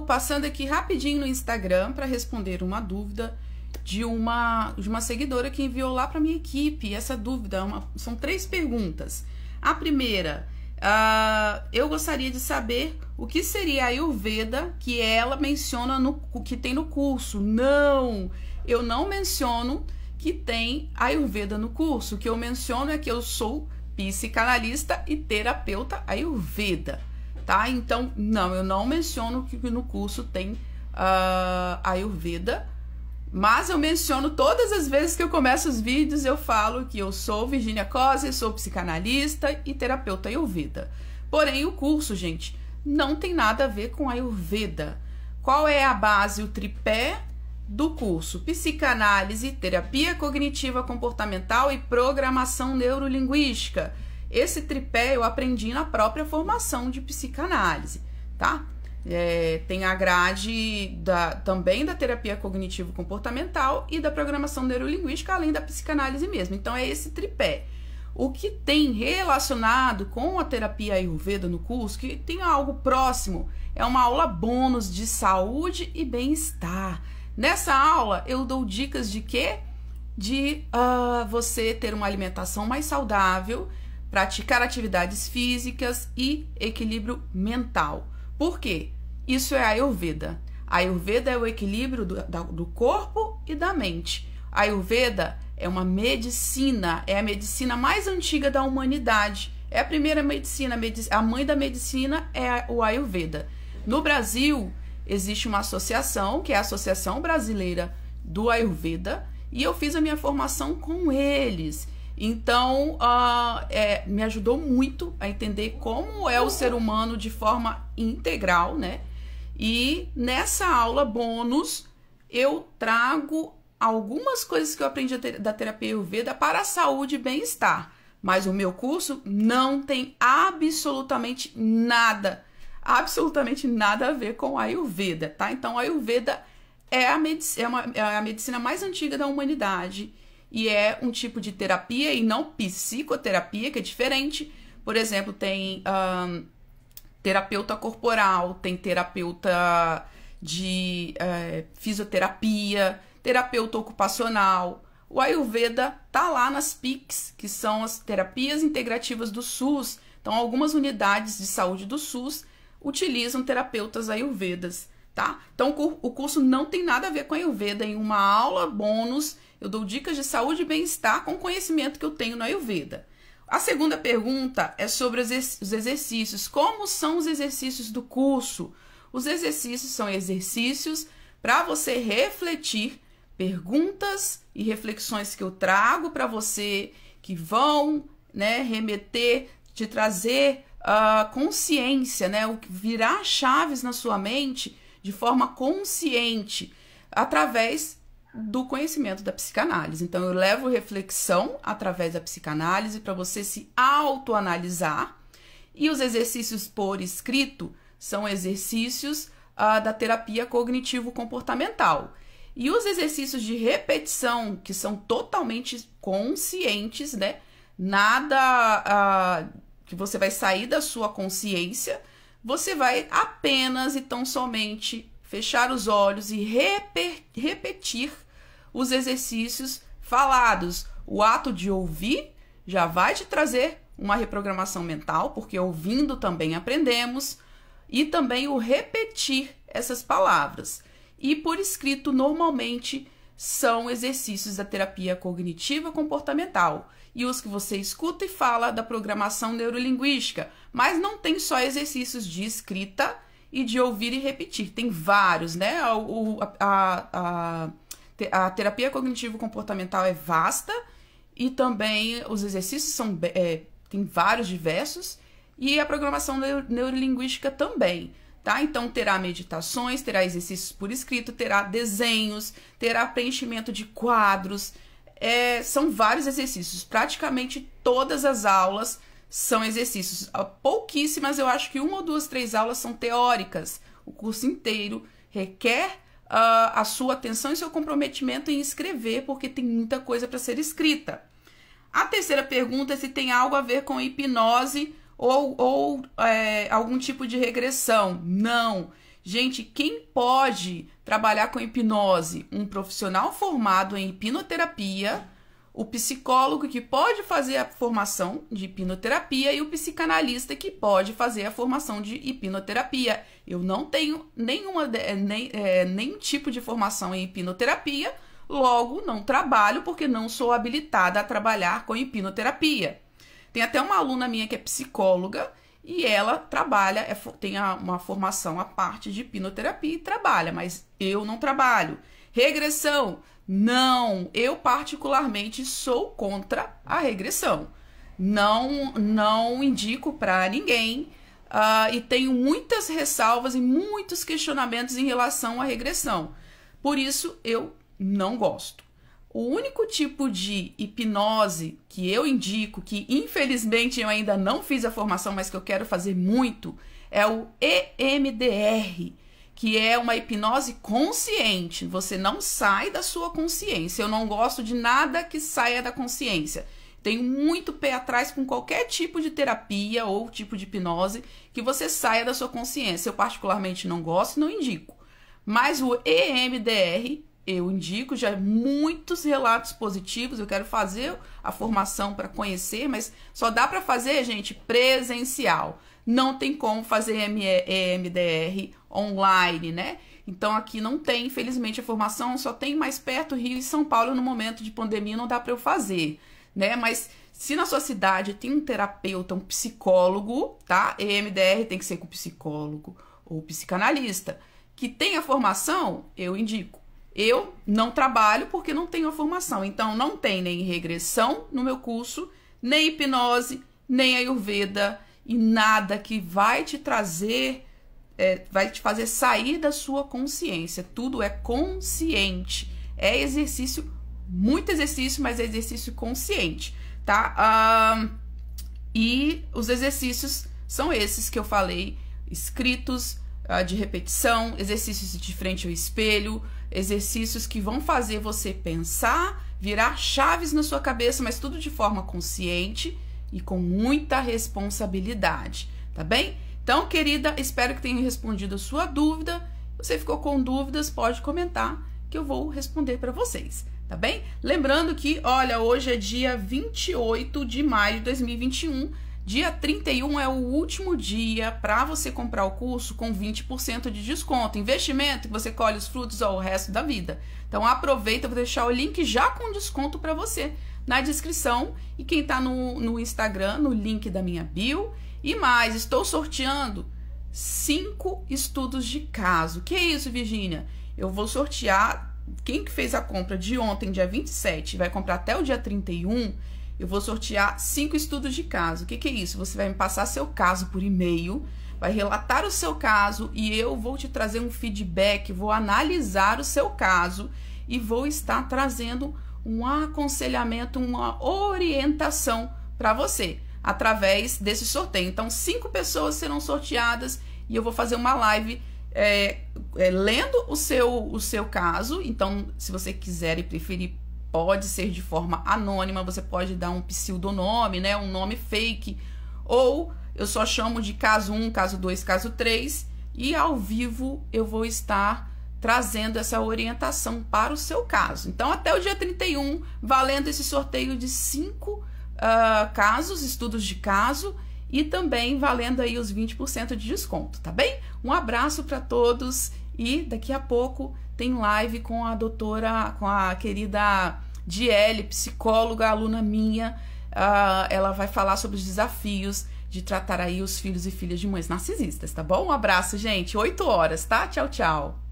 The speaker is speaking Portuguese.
passando aqui rapidinho no Instagram para responder uma dúvida de uma de uma seguidora que enviou lá para minha equipe. Essa dúvida é uma, são três perguntas. A primeira, uh, eu gostaria de saber o que seria a Ayurveda que ela menciona no que tem no curso. Não, eu não menciono que tem Ayurveda no curso. O que eu menciono é que eu sou psicanalista e terapeuta Ayurveda tá? Então, não, eu não menciono que no curso tem uh, Ayurveda, mas eu menciono todas as vezes que eu começo os vídeos, eu falo que eu sou Virginia Cosi, sou psicanalista e terapeuta Ayurveda. Porém, o curso, gente, não tem nada a ver com Ayurveda. Qual é a base, o tripé do curso? Psicanálise, terapia cognitiva comportamental e programação neurolinguística. Esse tripé eu aprendi na própria formação de psicanálise, tá? É, tem a grade da, também da terapia cognitivo-comportamental e da programação neurolinguística, além da psicanálise mesmo. Então, é esse tripé. O que tem relacionado com a terapia Ayurveda no curso, que tem algo próximo, é uma aula bônus de saúde e bem-estar. Nessa aula, eu dou dicas de quê? De uh, você ter uma alimentação mais saudável, praticar atividades físicas e equilíbrio mental. Por quê? Isso é a Ayurveda. A Ayurveda é o equilíbrio do, do corpo e da mente. A Ayurveda é uma medicina, é a medicina mais antiga da humanidade. É a primeira medicina, a mãe da medicina é o Ayurveda. No Brasil, existe uma associação, que é a Associação Brasileira do Ayurveda, e eu fiz a minha formação com eles. Então, uh, é, me ajudou muito a entender como é o ser humano de forma integral, né? E nessa aula bônus, eu trago algumas coisas que eu aprendi da terapia Ayurveda para a saúde e bem-estar. Mas o meu curso não tem absolutamente nada, absolutamente nada a ver com a Ayurveda, tá? Então, a Ayurveda é a, é, uma, é a medicina mais antiga da humanidade e é um tipo de terapia e não psicoterapia, que é diferente. Por exemplo, tem um, terapeuta corporal, tem terapeuta de é, fisioterapia, terapeuta ocupacional. O Ayurveda tá lá nas PICs, que são as terapias integrativas do SUS. Então, algumas unidades de saúde do SUS utilizam terapeutas Ayurvedas, tá? Então, o curso não tem nada a ver com Ayurveda. Em uma aula bônus, eu dou dicas de saúde e bem-estar com o conhecimento que eu tenho na Ayurveda. A segunda pergunta é sobre os exercícios. Como são os exercícios do curso? Os exercícios são exercícios para você refletir perguntas e reflexões que eu trago para você que vão né, remeter, te trazer a uh, consciência, né, virar chaves na sua mente de forma consciente através do conhecimento da psicanálise. Então, eu levo reflexão através da psicanálise para você se autoanalisar. E os exercícios por escrito são exercícios uh, da terapia cognitivo-comportamental. E os exercícios de repetição, que são totalmente conscientes, né? Nada uh, que você vai sair da sua consciência, você vai apenas e tão somente fechar os olhos e reper, repetir os exercícios falados. O ato de ouvir já vai te trazer uma reprogramação mental, porque ouvindo também aprendemos, e também o repetir essas palavras. E por escrito, normalmente são exercícios da terapia cognitiva comportamental e os que você escuta e fala da programação neurolinguística, mas não tem só exercícios de escrita e de ouvir e repetir. Tem vários, né? O, a, a, a, a terapia cognitivo-comportamental é vasta e também os exercícios são é, tem vários diversos e a programação neurolinguística também. Tá? Então terá meditações, terá exercícios por escrito, terá desenhos, terá preenchimento de quadros. É, são vários exercícios. Praticamente todas as aulas são exercícios. Ah, pouquíssimas, eu acho que uma ou duas, três aulas são teóricas. O curso inteiro requer uh, a sua atenção e seu comprometimento em escrever, porque tem muita coisa para ser escrita. A terceira pergunta é se tem algo a ver com hipnose ou, ou é, algum tipo de regressão. Não. Gente, quem pode trabalhar com hipnose? Um profissional formado em hipnoterapia o psicólogo que pode fazer a formação de hipnoterapia e o psicanalista que pode fazer a formação de hipnoterapia. Eu não tenho nenhuma, eh, nem, é, nenhum tipo de formação em hipnoterapia, logo não trabalho porque não sou habilitada a trabalhar com hipnoterapia. Tem até uma aluna minha que é psicóloga e ela trabalha, é, tem uma formação à parte de hipnoterapia e trabalha, mas eu não trabalho. Regressão, não, eu particularmente sou contra a regressão. Não, não indico para ninguém uh, e tenho muitas ressalvas e muitos questionamentos em relação à regressão. Por isso eu não gosto. O único tipo de hipnose que eu indico, que infelizmente eu ainda não fiz a formação, mas que eu quero fazer muito, é o EMDR, que é uma hipnose consciente. Você não sai da sua consciência. Eu não gosto de nada que saia da consciência. Tenho muito pé atrás com qualquer tipo de terapia ou tipo de hipnose que você saia da sua consciência. Eu particularmente não gosto e não indico. Mas o EMDR eu indico, já muitos relatos positivos. Eu quero fazer a formação para conhecer, mas só dá para fazer, gente, presencial. Não tem como fazer EMDR online, né? Então aqui não tem, infelizmente, a formação, só tem mais perto Rio e São Paulo no momento de pandemia, não dá para eu fazer, né? Mas se na sua cidade tem um terapeuta, um psicólogo, tá? EMDR tem que ser com psicólogo ou psicanalista que tem a formação, eu indico eu não trabalho porque não tenho a formação. Então, não tem nem regressão no meu curso, nem hipnose, nem ayurveda e nada que vai te trazer, é, vai te fazer sair da sua consciência. Tudo é consciente. É exercício, muito exercício, mas é exercício consciente, tá? Um, e os exercícios são esses que eu falei, escritos, uh, de repetição, exercícios de frente ao espelho, exercícios que vão fazer você pensar, virar chaves na sua cabeça, mas tudo de forma consciente e com muita responsabilidade, tá bem? Então, querida, espero que tenha respondido a sua dúvida. Você ficou com dúvidas, pode comentar que eu vou responder para vocês, tá bem? Lembrando que, olha, hoje é dia 28 de maio de 2021. Dia 31 é o último dia para você comprar o curso com 20% de desconto. Investimento que você colhe os frutos ao resto da vida. Então aproveita, vou deixar o link já com desconto para você na descrição. E quem está no, no Instagram, no link da minha bio. E mais, estou sorteando cinco estudos de caso. Que é isso, Virginia? Eu vou sortear quem que fez a compra de ontem, dia 27, vai comprar até o dia 31 eu vou sortear cinco estudos de caso. O que, que é isso? Você vai me passar seu caso por e-mail, vai relatar o seu caso e eu vou te trazer um feedback, vou analisar o seu caso e vou estar trazendo um aconselhamento, uma orientação para você através desse sorteio. Então, cinco pessoas serão sorteadas e eu vou fazer uma live é, é, lendo o seu, o seu caso. Então, se você quiser e preferir pode ser de forma anônima, você pode dar um pseudonome, né, um nome fake, ou eu só chamo de caso 1, caso 2, caso 3, e ao vivo eu vou estar trazendo essa orientação para o seu caso. Então, até o dia 31, valendo esse sorteio de cinco uh, casos, estudos de caso, e também valendo aí os 20% de desconto, tá bem? Um abraço para todos e daqui a pouco tem live com a doutora, com a querida Diele, psicóloga, aluna minha. Uh, ela vai falar sobre os desafios de tratar aí os filhos e filhas de mães narcisistas, tá bom? Um abraço, gente. Oito horas, tá? Tchau, tchau.